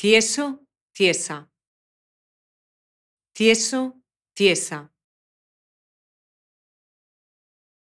tieso, tiesa. Tieso, tiesa.